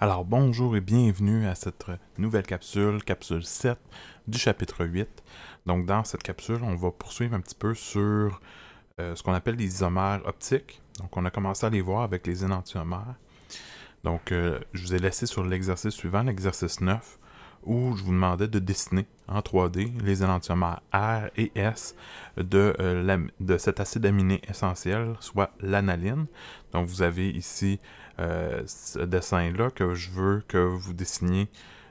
Alors bonjour et bienvenue à cette nouvelle capsule, capsule 7 du chapitre 8. Donc dans cette capsule, on va poursuivre un petit peu sur euh, ce qu'on appelle les isomères optiques. Donc on a commencé à les voir avec les énantiomères. Donc euh, je vous ai laissé sur l'exercice suivant, l'exercice 9, où je vous demandais de dessiner en 3D les énantiomères R et S de, euh, de cet acide aminé essentiel, soit l'analine. Donc vous avez ici euh, ce dessin-là que je veux que vous dessiniez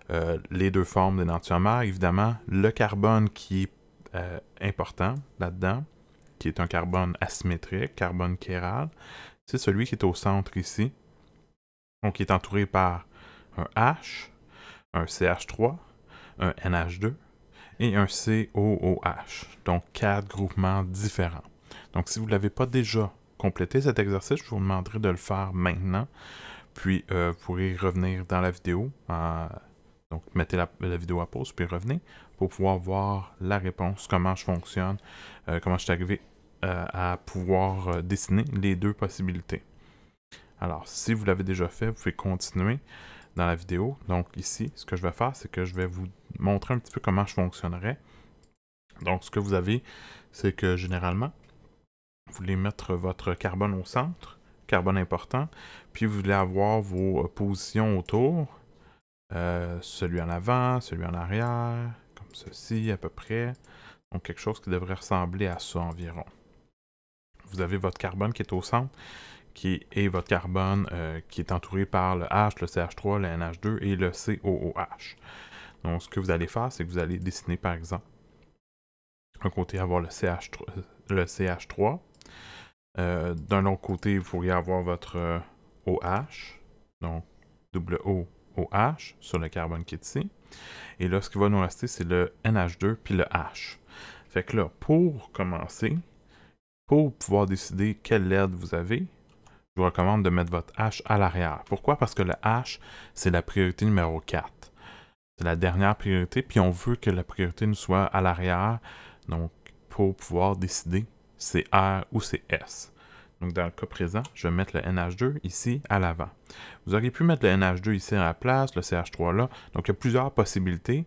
euh, les deux formes d'énantiomère Évidemment, le carbone qui est euh, important là-dedans, qui est un carbone asymétrique, carbone chiral, c'est celui qui est au centre ici. Donc, qui est entouré par un H, un CH3, un NH2 et un COOH. Donc, quatre groupements différents. Donc, si vous ne l'avez pas déjà compléter cet exercice, je vous demanderai de le faire maintenant. Puis euh, vous pourrez revenir dans la vidéo. Euh, donc mettez la, vidéo à pause puis revenez pour pouvoir voir la réponse, comment je fonctionne, euh, comment je suis arrivé à pouvoir dessiner les deux possibilités. Alors si vous l'avez déjà fait, vous pouvez continuer dans la vidéo. Donc ici, ce que je vais faire, c'est que je vais vous montrer un petit peu comment je fonctionnerais. Donc ce que vous avez, c'est que généralement, vous voulez mettre votre carbone au centre, carbone important, puis vous voulez avoir vos euh, positions autour, euh, celui en avant, celui en arrière, comme ceci à peu près. Donc quelque chose qui devrait ressembler à ça environ. Vous avez votre carbone qui est au centre, qui est votre carbone euh, qui est entouré par le H, le CH3, le NH2 et le COOH. Donc ce que vous allez faire, c'est que vous allez dessiner par exemple un côté avoir le le CH3 euh, d'un autre côté, vous pourriez avoir votre OH, donc double sur le carbone qui est ici. Et là, ce qui va nous rester, c'est le NH2 puis le H. Fait que là, pour commencer, pour pouvoir décider quelle LED vous avez, je vous recommande de mettre votre H à l'arrière. Pourquoi? Parce que le H, c'est la priorité numéro 4. C'est la dernière priorité, puis on veut que la priorité nous soit à l'arrière, donc pour pouvoir décider c'est R ou c'est S. Donc, dans le cas présent, je vais mettre le NH2 ici à l'avant. Vous auriez pu mettre le NH2 ici à la place, le CH3 là. Donc, il y a plusieurs possibilités.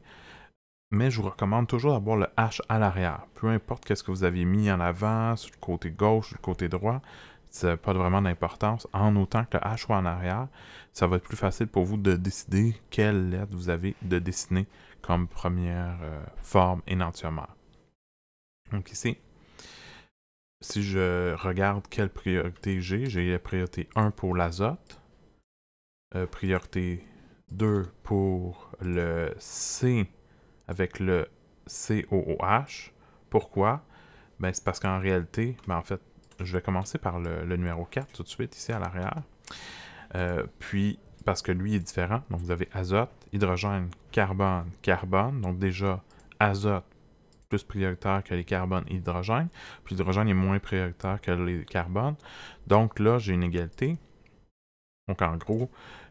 Mais je vous recommande toujours d'avoir le H à l'arrière. Peu importe qu'est-ce que vous aviez mis en avant, sur le côté gauche, sur le côté droit, ça n'a pas vraiment d'importance. En autant que le H soit en arrière, ça va être plus facile pour vous de décider quelle lettre vous avez de dessiner comme première euh, forme énantiomère. Donc ici, si je regarde quelle priorité j'ai, j'ai la priorité 1 pour l'azote, euh, priorité 2 pour le C avec le COOH. Pourquoi? Ben, c'est parce qu'en réalité, ben, en fait, je vais commencer par le, numéro 4 tout de suite, ici à l'arrière. Euh, puis, parce que lui est différent, donc vous avez azote, hydrogène, carbone, carbone. Donc déjà, azote, plus prioritaire que les carbones et l'hydrogène, puis l'hydrogène est moins prioritaire que les carbones. Donc là, j'ai une égalité. Donc en gros,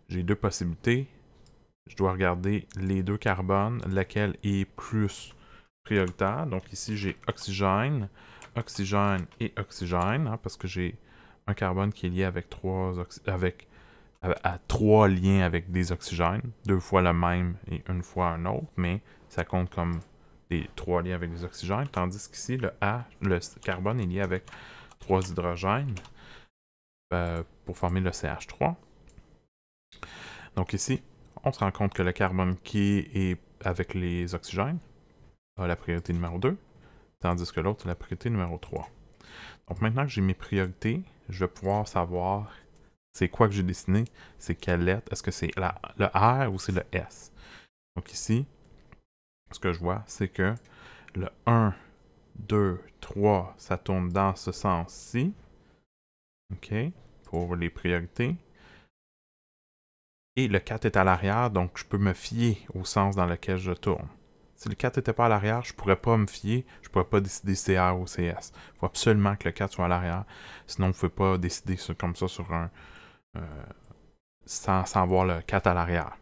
j'ai deux possibilités. Je dois regarder les deux carbones, laquelle est plus prioritaire. Donc ici, j'ai oxygène, oxygène et oxygène, hein, parce que j'ai un carbone qui est lié avec trois avec euh, à trois liens avec des oxygènes, deux fois le même et une fois un autre, mais ça compte comme les trois liés avec les oxygènes, tandis qu'ici, le le carbone est lié avec trois hydrogènes euh, pour former le CH3. Donc ici, on se rend compte que le carbone qui est avec les oxygènes a la priorité numéro 2, tandis que l'autre a la priorité numéro 3. Donc maintenant que j'ai mes priorités, je vais pouvoir savoir c'est quoi que j'ai dessiné, c'est quelle lettre, est-ce que c'est le R ou c'est le S. Donc ici, ce que je vois, c'est que le 1, 2, 3, ça tourne dans ce sens-ci. OK, pour les priorités. Et le 4 est à l'arrière, donc je peux me fier au sens dans lequel je tourne. Si le 4 n'était pas à l'arrière, je ne pourrais pas me fier, je ne pourrais pas décider CR ou CS. Il faut absolument que le 4 soit à l'arrière, sinon on ne pouvez pas décider comme ça sur un... Euh, sans, sans voir le 4 à l'arrière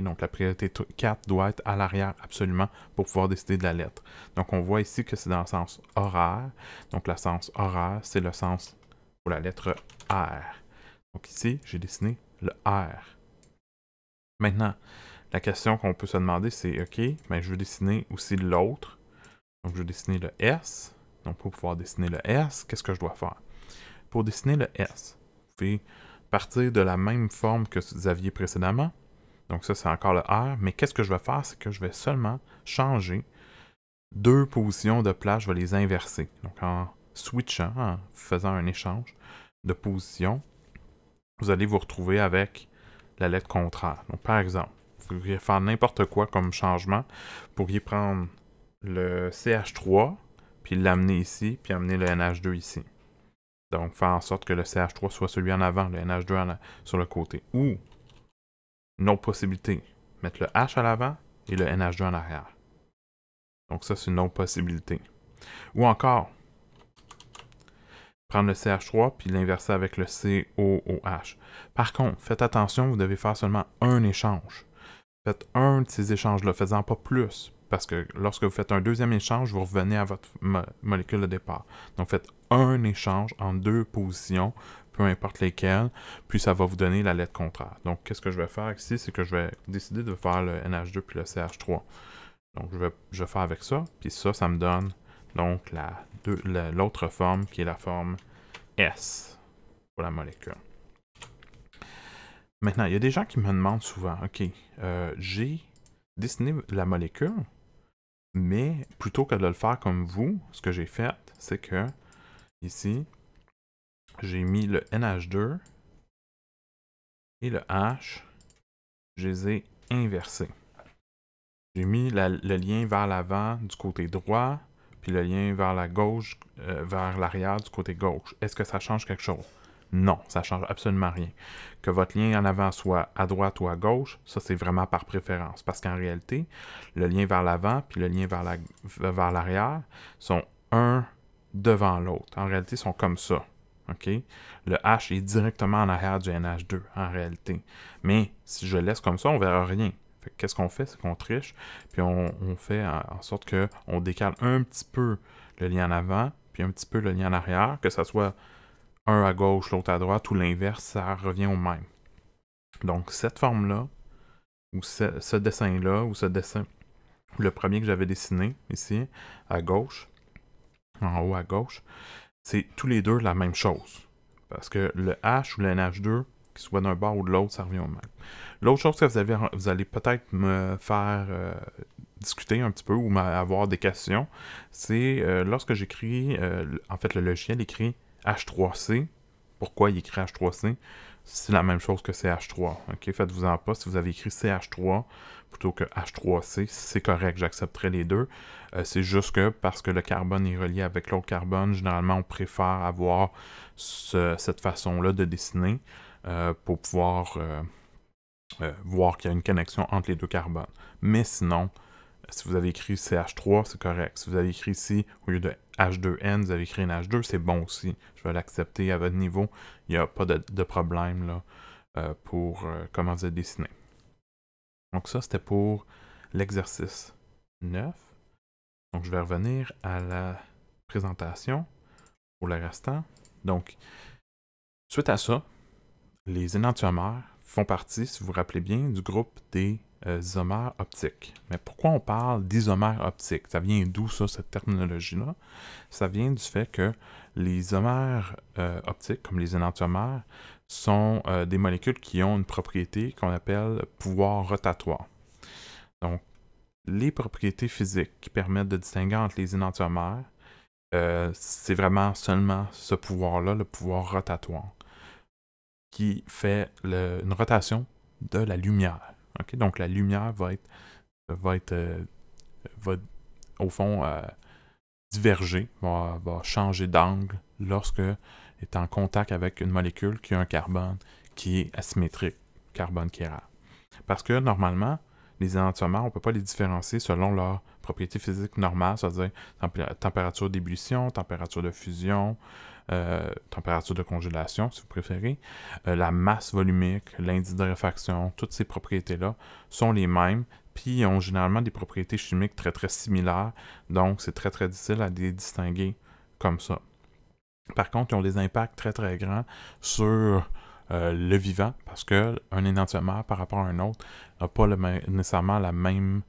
donc la priorité 4 doit être à l'arrière absolument pour pouvoir décider de la lettre. Donc on voit ici que c'est dans le sens horaire. Donc le sens horaire, c'est le sens pour la lettre R. Donc ici, j'ai dessiné le R. Maintenant, la question qu'on peut se demander, c'est OK, mais je veux dessiner aussi l'autre. Donc je veux dessiner le S. Donc pour pouvoir dessiner le S, qu'est-ce que je dois faire? Pour dessiner le S, vous pouvez partir de la même forme que vous aviez précédemment. Donc ça, c'est encore le R. Mais qu'est-ce que je vais faire? C'est que je vais seulement changer deux positions de place. Je vais les inverser. Donc en switchant, en faisant un échange de position, vous allez vous retrouver avec la lettre contraire. Donc par exemple, vous pourriez faire n'importe quoi comme changement. Vous pourriez prendre le CH3, puis l'amener ici, puis amener le NH2 ici. Donc, faire en sorte que le CH3 soit celui en avant, le NH2 sur le côté. Ou une autre possibilité, mettre le H à l'avant et le NH2 en arrière. Donc ça, c'est une autre possibilité. Ou encore, prendre le CH3 puis l'inverser avec le COOH. Par contre, faites attention, vous devez faire seulement un échange. Faites un de ces échanges-là, faisant pas plus, parce que lorsque vous faites un deuxième échange, vous revenez à votre molécule de départ. Donc faites un échange en deux positions peu importe lesquels, puis ça va vous donner la lettre contraire. Donc, qu'est-ce que je vais faire ici, c'est que je vais décider de faire le NH2 puis le CH3. Donc, je vais, je fais faire avec ça, puis ça, ça me donne donc l'autre forme qui est la forme S pour la molécule. Maintenant, il y a des gens qui me demandent souvent, OK, euh, j'ai dessiné la molécule, mais plutôt que de le faire comme vous, ce que j'ai fait, c'est que ici, j'ai mis le NH2 et le H, je les ai inversés. J'ai mis le lien vers l'avant du côté droit, puis le lien vers la gauche, euh, vers l'arrière du côté gauche. Est-ce que ça change quelque chose? Non, ça ne change absolument rien. Que votre lien en avant soit à droite ou à gauche, ça c'est vraiment par préférence. Parce qu'en réalité, le lien vers l'avant puis le lien vers l'arrière la, vers sont un devant l'autre. En réalité, ils sont comme ça. Le H est directement en arrière du NH2 en réalité. Mais si je laisse comme ça, on ne verra rien. Qu'est-ce qu'on fait? C'est qu'on triche, puis on, fait en sorte qu'on décale un petit peu le lien en avant, puis un petit peu le lien en arrière, que ce soit un à gauche, l'autre à droite, ou l'inverse, ça revient au même. Donc cette forme-là, ou ce, ce dessin-là, ou ce dessin, le premier que j'avais dessiné ici, à gauche, en haut à gauche, c'est tous les deux la même chose. Parce que le H ou le NH2, qu'il soit d'un bord ou de l'autre, ça revient au même. L'autre chose que vous, allez peut-être me faire euh, discuter un petit peu ou avoir des questions, c'est euh, lorsque j'écris, euh, en fait, le logiciel écrit H3C. Pourquoi il écrit H3C c'est la même chose que CH3. OK, faites-vous-en pas. Si vous avez écrit CH3 plutôt que H3C, c'est correct, j'accepterai les deux. Euh, c'est juste que parce que le carbone est relié avec l'autre carbone, généralement, on préfère avoir cette façon-là de dessiner euh, pour pouvoir euh, voir qu'il y a une connexion entre les deux carbones. Mais sinon, si vous avez écrit CH3, c'est correct. Si vous avez écrit ici, au lieu de H2N, vous avez créé une H2, c'est bon aussi. Je vais l'accepter à votre niveau. Il n'y a pas de, problème là, euh, pour euh, comment vous dessiner. Donc ça, c'était pour l'exercice 9. Donc je vais revenir à la présentation pour le restant. Donc, suite à ça, les énantiomères font partie, si vous vous rappelez bien, du groupe des isomères euh, optiques. Mais pourquoi on parle d'isomères optiques? Ça vient d'où, ça, cette terminologie-là? Ça vient du fait que les isomères euh, optiques, comme les énantiomères, sont euh, des molécules qui ont une propriété qu'on appelle pouvoir rotatoire. Donc, les propriétés physiques qui permettent de distinguer entre les énantiomères, c'est vraiment seulement ce pouvoir-là, le pouvoir rotatoire, qui fait une rotation de la lumière. Donc la lumière va être, euh, au fond euh, diverger, va, changer d'angle lorsque est en contact avec une molécule qui a un carbone qui est asymétrique, carbone qui est rare. Parce que normalement, les enantiomères, on ne peut pas les différencier selon leurs propriétés physiques normales, c'est-à-dire température d'ébullition, température de fusion, euh, température de congélation, si vous préférez, euh, la masse volumique, l'indice de réfraction, toutes ces propriétés-là sont les mêmes, puis ils ont généralement des propriétés chimiques très très similaires, donc c'est très très difficile à les distinguer comme ça. Par contre, ils ont des impacts très très grands sur euh, le vivant parce qu'un énantiomère par rapport à un autre n'a pas nécessairement la même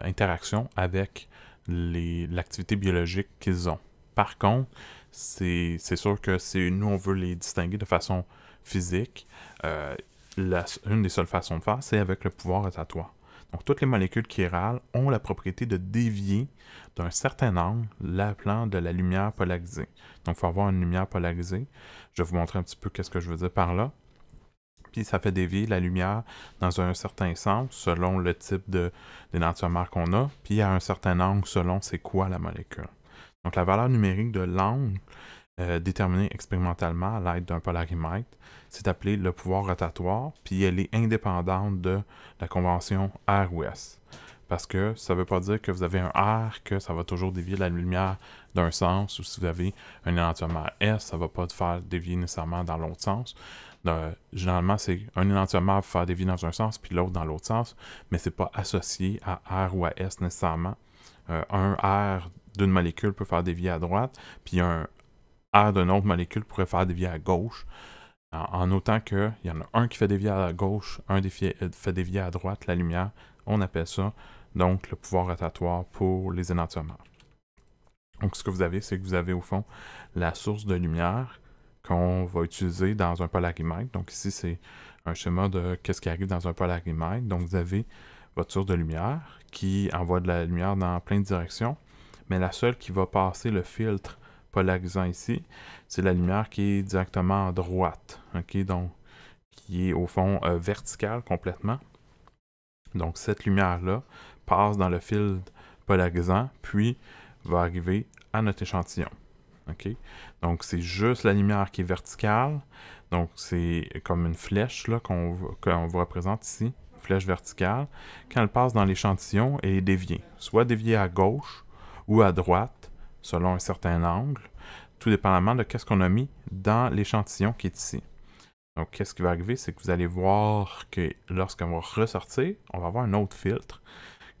interaction avec l'activité biologique qu'ils ont. Par contre, c'est sûr que si nous, on veut les distinguer de façon physique. Euh, une des seules façons de faire, c'est avec le pouvoir rotatoire. Donc, toutes les molécules chirales ont la propriété de dévier d'un certain angle l'appelant de la lumière polarisée. Donc, il faut avoir une lumière polarisée. Je vais vous montrer un petit peu qu'est-ce que je veux dire par là. Puis, ça fait dévier la lumière dans un certain sens selon le type d'énantiomère qu'on a, puis à un certain angle selon c'est quoi la molécule. Donc la valeur numérique de l'angle euh, déterminée expérimentalement à l'aide d'un polarimètre, c'est appelé le pouvoir rotatoire, puis elle est indépendante de la convention R ou S. Parce que ça ne veut pas dire que vous avez un R, que ça va toujours dévier la lumière d'un sens, ou si vous avez un éventuellement S, ça ne va pas faire dévier nécessairement dans l'autre sens. généralement, c'est un éventuellement va faire dévier dans un sens, puis l'autre dans l'autre sens, mais ce n'est pas associé à R ou à S nécessairement. Euh, un R d'une molécule peut faire dévier à droite, puis un R d'une autre molécule pourrait faire dévier à gauche. En, autant qu'il y en a un qui fait dévier à gauche, un fait euh, fait dévier à droite la lumière, on appelle ça donc le pouvoir rotatoire pour les énantiomères. Donc ce que vous avez, c'est que vous avez au fond la source de lumière qu'on va utiliser dans un polarimètre. Donc ici, c'est un schéma de qu'est-ce qui arrive dans un polarimètre. Donc vous avez votre source de lumière qui envoie de la lumière dans plein de directions mais la seule qui va passer le filtre polarisant ici, c'est la lumière qui est directement à droite, donc qui est au fond euh, verticale complètement. Donc cette lumière-là passe dans le filtre polarisant, puis va arriver à notre échantillon. Donc c'est juste la lumière qui est verticale, donc c'est comme une flèche qu'on vous représente ici, flèche verticale. Quand elle passe dans l'échantillon, elle est déviée, soit déviée à gauche, ou à droite, selon un certain angle, tout dépendamment de qu'est-ce qu'on a mis dans l'échantillon qui est ici. Donc, qu'est-ce qui va arriver, c'est que vous allez voir que lorsqu'on va ressortir, on va avoir un autre filtre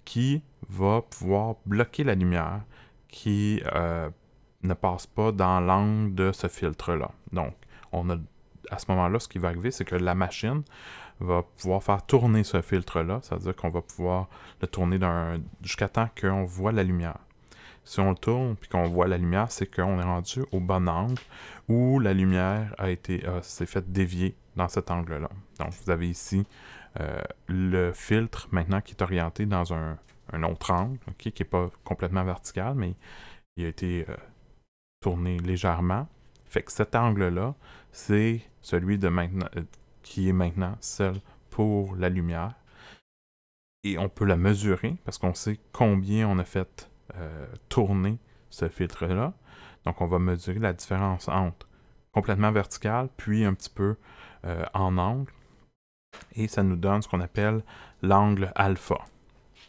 qui va pouvoir bloquer la lumière qui euh, ne passe pas dans l'angle de ce filtre-là. Donc, on a, à ce moment-là, ce qui va arriver, c'est que la machine va pouvoir faire tourner ce filtre-là, c'est-à-dire qu'on va pouvoir le tourner jusqu'à temps qu'on voit la lumière si on le tourne puis qu'on voit la lumière, c'est qu'on est rendu au bon angle où la lumière a été euh, s'est faite dévier dans cet angle-là. Donc, vous avez ici euh, le filtre maintenant qui est orienté dans un, autre angle, qui n'est pas complètement vertical, mais il a été euh, tourné légèrement. Fait que cet angle-là, c'est celui de maintenant, qui est maintenant seul pour la lumière. Et on peut la mesurer parce qu'on sait combien on a fait euh, tourner ce filtre-là. Donc, on va mesurer la différence entre complètement vertical, puis un petit peu euh, en angle. Et ça nous donne ce qu'on appelle l'angle alpha.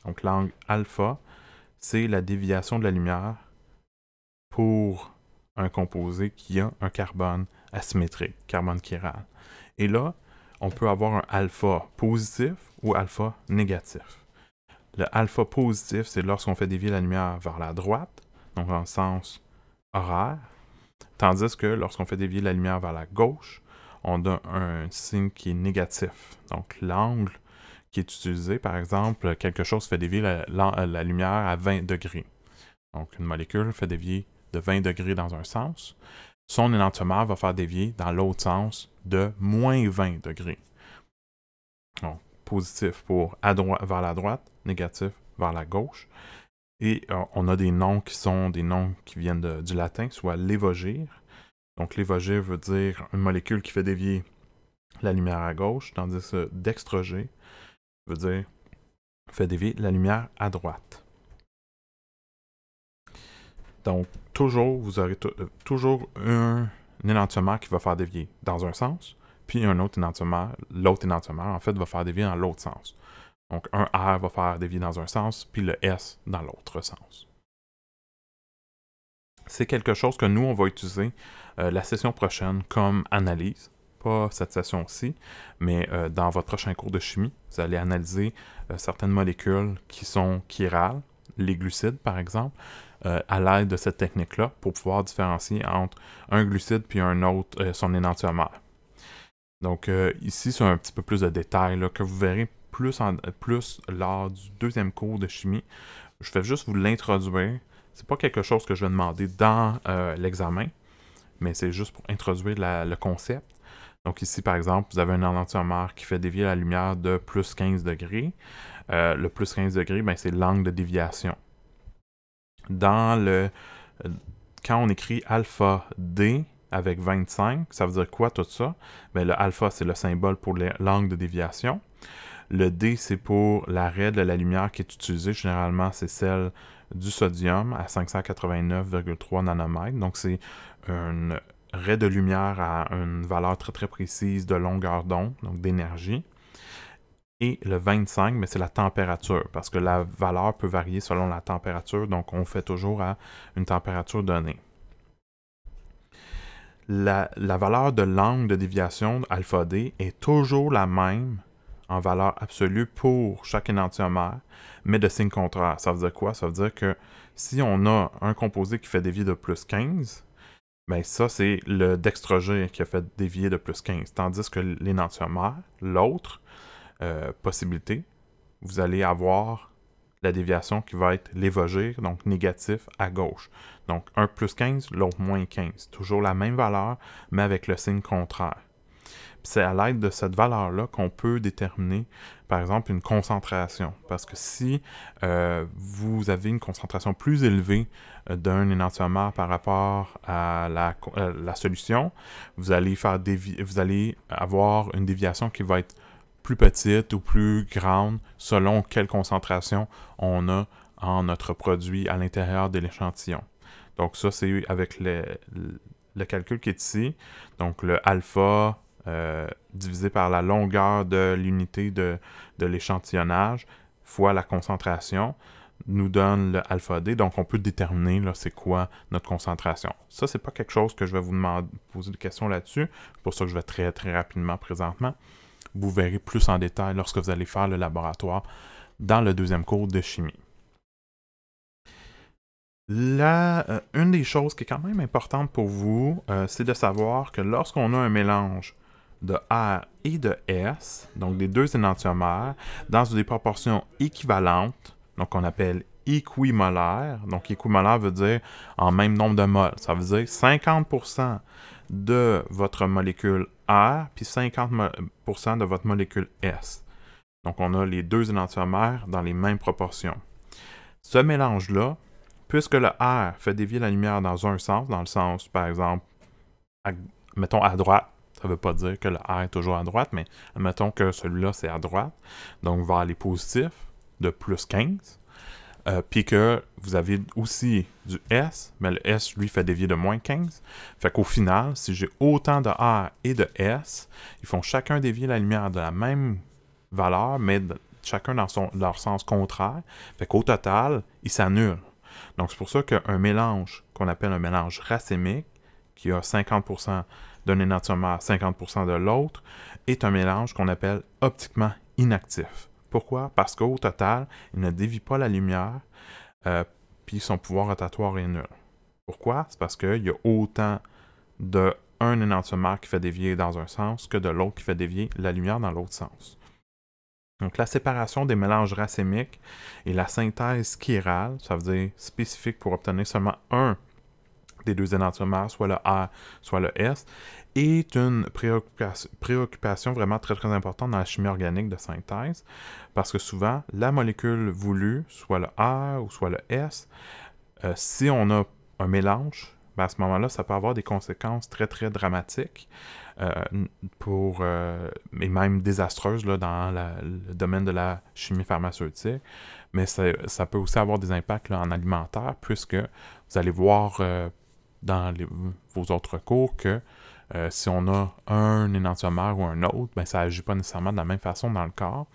Donc, l'angle alpha, c'est la déviation de la lumière pour un composé qui a un carbone asymétrique, carbone chiral. Et là, on peut avoir un alpha positif ou alpha négatif. Le alpha positif, c'est lorsqu'on fait dévier la lumière vers la droite, donc en sens horaire, tandis que lorsqu'on fait dévier la lumière vers la gauche, on donne un signe qui est négatif. Donc l'angle qui est utilisé, par exemple, quelque chose fait dévier la, lumière à 20 degrés. Donc une molécule fait dévier de 20 degrés dans un sens. Son énantiomère va faire dévier dans l'autre sens de moins 20 degrés. Donc, positif pour vers la droite, négatif vers la gauche. Et euh, on a des noms qui sont des noms qui viennent du latin, soit l'évogir. Donc l'évogir veut dire une molécule qui fait dévier la lumière à gauche, tandis que dextroger veut dire fait dévier la lumière à droite. Donc toujours, vous aurez euh, toujours un, un qui va faire dévier dans un sens, puis un autre énantiomère, l'autre énantiomère, en fait, va faire dévier dans l'autre sens. Donc, un R va faire dévier dans un sens, puis le S dans l'autre sens. C'est quelque chose que nous, on va utiliser euh, la session prochaine comme analyse. Pas cette session-ci, mais euh, dans votre prochain cours de chimie, vous allez analyser euh, certaines molécules qui sont chirales, les glucides par exemple, à l'aide de cette technique-là pour pouvoir différencier entre un glucide puis un autre, son énantiomère. Donc euh, ici, c'est un petit peu plus de détails que vous verrez plus, lors du deuxième cours de chimie. Je vais juste vous l'introduire. n'est pas quelque chose que je vais demander dans euh, l'examen, mais c'est juste pour introduire le concept. Donc ici, par exemple, vous avez un enantiomère qui fait dévier la lumière de plus 15 degrés. Euh, le plus 15 degrés, ben, c'est l'angle de déviation. Dans le... Quand on écrit alpha D, avec 25. Ça veut dire quoi tout ça? Ben, le alpha, c'est le symbole pour l'angle de déviation. Le D, c'est pour la raie de la lumière qui est utilisée. Généralement, c'est celle du sodium à 589,3 nanomètres. Donc, c'est un raie de lumière à une valeur très très précise de longueur d'onde, donc d'énergie. Et le 25, mais c'est la température, parce que la valeur peut varier selon la température, donc on fait toujours à une température donnée la, valeur de l'angle de déviation alpha D est toujours la même en valeur absolue pour chaque énantiomère, mais de signe contraire. Ça veut dire quoi? Ça veut dire que si on a un composé qui fait dévier de plus 15, ben ça, c'est le dextrogène qui a fait dévier de plus 15. Tandis que l'énantiomère, l'autre euh, possibilité, vous allez avoir la déviation qui va être l'évogir, donc négatif à gauche. Donc un plus 15, l'autre moins 15. Toujours la même valeur, mais avec le signe contraire. C'est à l'aide de cette valeur-là qu'on peut déterminer, par exemple, une concentration. Parce que si euh, vous avez une concentration plus élevée euh, d'un énantiomère par rapport à la, euh, solution, vous allez, faire vous allez avoir une déviation qui va être plus petite ou plus grande selon quelle concentration on a en notre produit à l'intérieur de l'échantillon. Donc ça, c'est avec le, le, calcul qui est ici. Donc le alpha euh, divisé par la longueur de l'unité de, l'échantillonnage fois la concentration nous donne le alpha D. Donc, on peut déterminer c'est quoi notre concentration. Ça, n'est pas quelque chose que je vais vous demander, poser des questions là-dessus. pour ça que je vais très, très rapidement présentement vous verrez plus en détail lorsque vous allez faire le laboratoire dans le deuxième cours de chimie. là euh, une des choses qui est quand même importante pour vous, euh, c'est de savoir que lorsqu'on a un mélange de R et de S, donc des deux énantiomères, dans des proportions équivalentes, donc on appelle équimolaire. Donc, équimolaire veut dire en même nombre de moles. Ça veut dire 50% de votre molécule R puis 50% de votre molécule S. Donc on a les deux énantiomères dans les mêmes proportions. Ce mélange-là, puisque le R fait dévier la lumière dans un sens, dans le sens, par exemple, mettons à droite, ça ne veut pas dire que le R est toujours à droite, mais mettons que celui-là, c'est à droite, donc va aller positif de plus 15. Euh, puis que vous avez aussi du S, mais le S, lui, fait dévier de moins 15. Fait qu'au final, si j'ai autant de R et de S, ils font chacun dévier la lumière de la même valeur, mais chacun dans son, leur sens contraire. Fait qu'au total, ils s'annulent. Donc, c'est pour ça qu'un mélange qu'on appelle un mélange racémique, qui a 50% d'un énantiomère, 50% de l'autre, est un mélange qu'on appelle optiquement inactif. Pourquoi? Parce qu'au total, il ne dévie pas la lumière, euh, puis son pouvoir rotatoire est nul. Pourquoi? C'est parce qu'il y a autant de un énantiomère qui fait dévier dans un sens que de l'autre qui fait dévier la lumière dans l'autre sens. Donc la séparation des mélanges racémiques et la synthèse chirale, ça veut dire spécifique pour obtenir seulement un des deux énantiomères, soit le R, soit le S, est une préoccupation, vraiment très très importante dans la chimie organique de synthèse, parce que souvent, la molécule voulue, soit le A ou soit le S, euh, si on a un mélange, ben, à ce moment-là, ça peut avoir des conséquences très très dramatiques, euh, pour, euh, et même désastreuses dans le domaine de la chimie pharmaceutique, mais ça, peut aussi avoir des impacts en alimentaire, puisque vous allez voir dans vos autres cours que euh, si on a un énantiomère ou un autre, ben, ça agit pas nécessairement de la même façon dans le corps.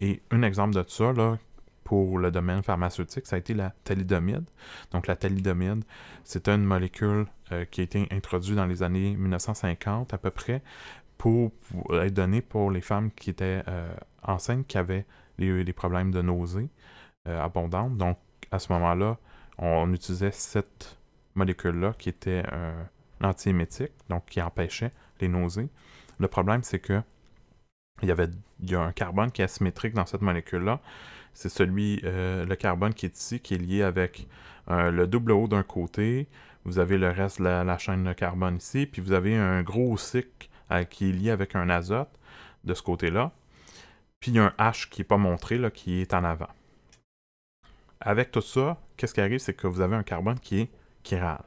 Et un exemple de ça, là, pour le domaine pharmaceutique, ça a été la thalidomide. Donc la thalidomide, c'est une molécule euh, qui a été introduite dans les années 1950 à peu près pour, être donnée pour les femmes qui étaient euh, enceintes, qui avaient des, des problèmes de nausées abondantes. Donc à ce moment-là, on, utilisait cette molécule-là qui était Antimétrique, donc qui empêchait les nausées. Le problème, c'est que il y avait a un carbone qui est asymétrique dans cette molécule-là. C'est celui, euh, le carbone qui est ici, qui est lié avec euh, le double O d'un côté. Vous avez le reste de la, chaîne de carbone ici. Puis vous avez un gros cycle euh, qui est lié avec un azote de ce côté-là. Puis il y a un H qui n'est pas montré, là, qui est en avant. Avec tout ça, qu'est-ce qui arrive, c'est que vous avez un carbone qui est chiral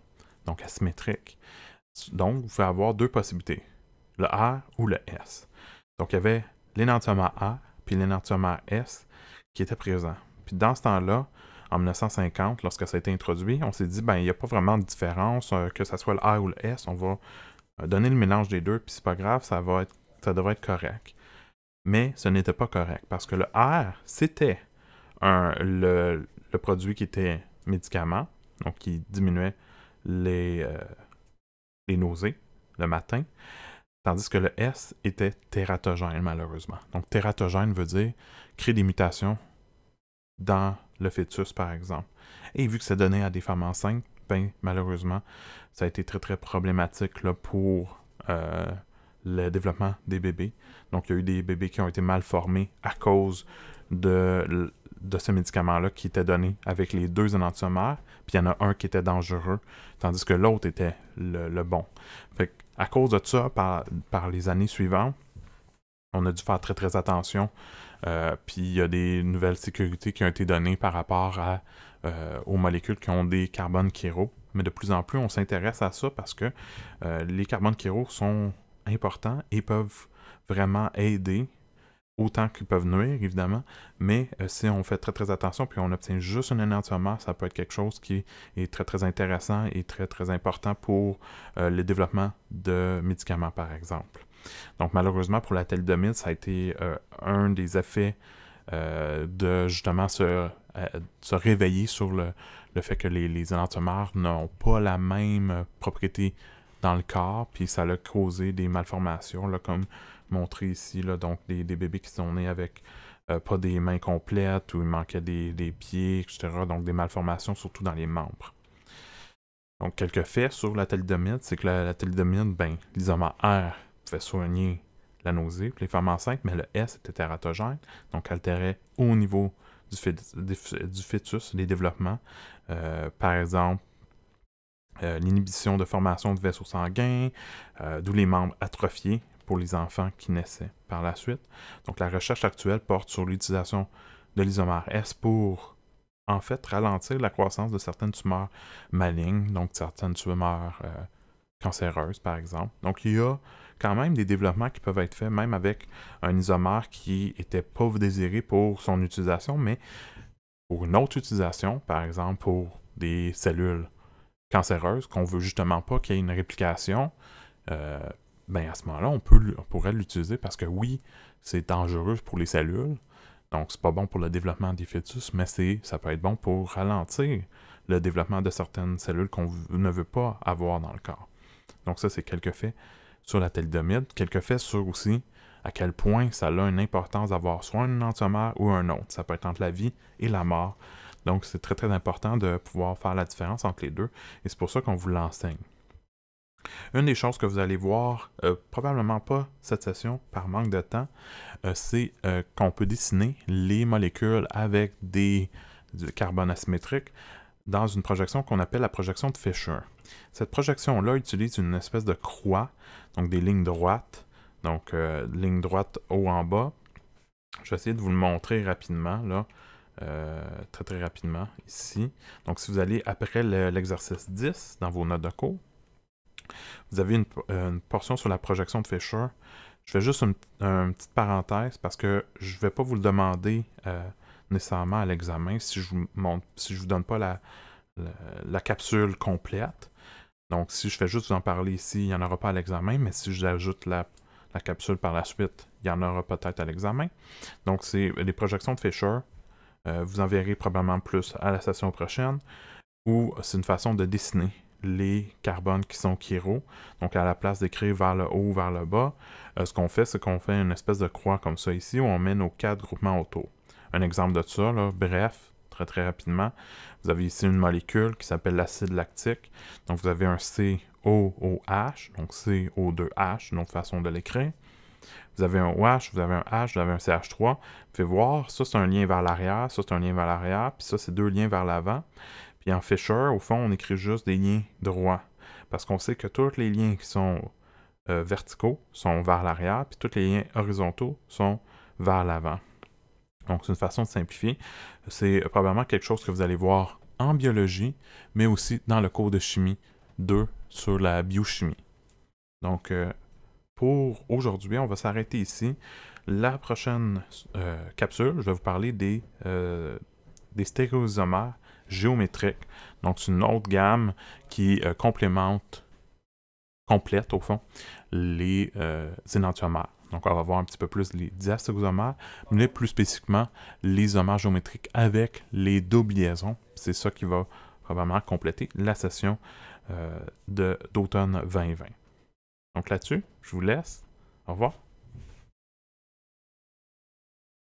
donc asymétrique. Donc, vous pouvez avoir deux possibilités, le R ou le S. Donc, il y avait l'énantiomère A puis l'énantiomère S qui était présent. Puis dans ce temps-là, en 1950, lorsque ça a été introduit, on s'est dit, ben, il n'y a pas vraiment de différence, euh, que ce soit le R ou le S, on va euh, donner le mélange des deux, puis c'est pas grave, ça, va être, ça devrait être correct. Mais ce n'était pas correct, parce que le R, c'était le produit qui était médicament, donc qui diminuait euh, les, nausées le matin, tandis que le S était tératogène, malheureusement. Donc, tératogène veut dire créer des mutations dans le fœtus, par exemple. Et vu que c'est donné à des femmes enceintes, ben, malheureusement, ça a été très, très problématique pour euh, le développement des bébés. Donc, il y a eu des bébés qui ont été mal formés à cause de, de ce médicament-là qui était donné avec les deux enantiomères. puis il y en a un qui était dangereux, tandis que l'autre était le, bon. Fait à cause de ça, par, les années suivantes, on a dû faire très très attention. Euh, puis il y a des nouvelles sécurités qui ont été données par rapport à, euh, aux molécules qui ont des carbones chiro. Mais de plus en plus, on s'intéresse à ça parce que euh, les carbones chiro sont importants et peuvent vraiment aider autant qu'ils peuvent nuire, évidemment, mais euh, si on fait très très attention puis on obtient juste un énantiomère, ça peut être quelque chose qui est très très intéressant et très très important pour euh, le développement de médicaments, par exemple. Donc malheureusement pour la thalidomide, ça a été euh, un des effets de justement se, réveiller sur le, fait que les, les n'ont pas la même propriété dans le corps, puis ça a causé des malformations, là, comme montré ici, là, donc des, bébés qui sont nés avec euh, pas des mains complètes ou il manquait des, pieds, etc. Donc des malformations surtout dans les membres. Donc quelques faits sur la thalidomide, c'est que la, thalidomide, ben, l'isomère R pouvait soigner la nausée pour les femmes enceintes, mais le S était tératogène, donc altérait au niveau du, fœtus, du les développements. Euh, par exemple, euh, l'inhibition de formation de vaisseaux sanguins, euh, d'où les membres atrophiés pour les enfants qui naissaient par la suite. Donc la recherche actuelle porte sur l'utilisation de l'isomère S pour en fait ralentir la croissance de certaines tumeurs malignes, donc certaines tumeurs euh, cancéreuses par exemple. Donc il y a quand même des développements qui peuvent être faits même avec un isomère qui était pas désiré pour son utilisation, mais pour une autre utilisation, par exemple pour des cellules cancéreuse, qu'on veut justement pas qu'il y ait une réplication, euh, ben, à ce moment-là, on, pourrait l'utiliser parce que oui, c'est dangereux pour les cellules, donc c'est pas bon pour le développement des fœtus, mais ça peut être bon pour ralentir le développement de certaines cellules qu'on ne veut pas avoir dans le corps. Donc ça, c'est quelques faits sur la thalidomide, quelques faits sur aussi à quel point ça a une importance d'avoir soit un entomère ou un autre. Ça peut être entre la vie et la mort. Donc, c'est très, très important de pouvoir faire la différence entre les deux et c'est pour ça qu'on vous l'enseigne. Une des choses que vous allez voir, euh, probablement pas cette session par manque de temps, euh, c'est euh, qu'on peut dessiner les molécules avec du carbone asymétrique dans une projection qu'on appelle la projection de Fischer. Cette projection-là utilise une espèce de croix, donc des lignes droites, donc ligne droite haut en bas. Je vais essayer de vous le montrer rapidement. Là. Euh, très très rapidement ici. Donc si vous allez après l'exercice 10 dans vos notes de cours, vous avez euh, une, portion sur la projection de Fisher. Je fais juste une, petite parenthèse parce que je ne vais pas vous le demander euh, nécessairement à l'examen si je ne vous, si vous donne pas la, capsule complète. Donc si je fais juste vous en parler ici, il n'y en aura pas à l'examen, mais si j'ajoute la, la capsule par la suite, il y en aura peut-être à l'examen. Donc, c'est les projections de Fisher, euh, vous en verrez probablement plus à la station prochaine. Ou c'est une façon de dessiner les carbones qui sont chiro. Donc, à la place d'écrire vers le haut, ou vers le bas, euh, ce qu'on fait, c'est qu'on fait une espèce de croix comme ça ici où on met nos quatre groupements autour. Un exemple de ça, bref, très très rapidement, vous avez ici une molécule qui s'appelle l'acide lactique. Donc, vous avez un COOH, donc CO2H, une autre façon de l'écrire. Vous avez un OH, vous avez un H, vous avez un CH3. Vous pouvez voir, ça c'est un lien vers l'arrière, ça c'est un lien vers l'arrière, puis ça c'est deux liens vers l'avant. Puis en Fisher, au fond, on écrit juste des liens droits. Parce qu'on sait que tous les liens qui sont euh, verticaux sont vers l'arrière, puis tous les liens horizontaux sont vers l'avant. Donc c'est une façon de simplifier. C'est euh, probablement quelque chose que vous allez voir en biologie, mais aussi dans le cours de chimie 2 sur la biochimie. Donc, euh, pour aujourd'hui, on va s'arrêter ici. La prochaine euh, capsule, je vais vous parler des, euh, des stéréosomères géométriques. Donc, c'est une autre gamme qui euh, complète au fond, les énantiomères. Donc, on va voir un petit peu plus les diastéréosomères, mais plus spécifiquement les homères géométriques avec les doubles liaisons. C'est ça qui va probablement compléter la session d'automne 2020. Donc là-dessus, je vous laisse. Au revoir.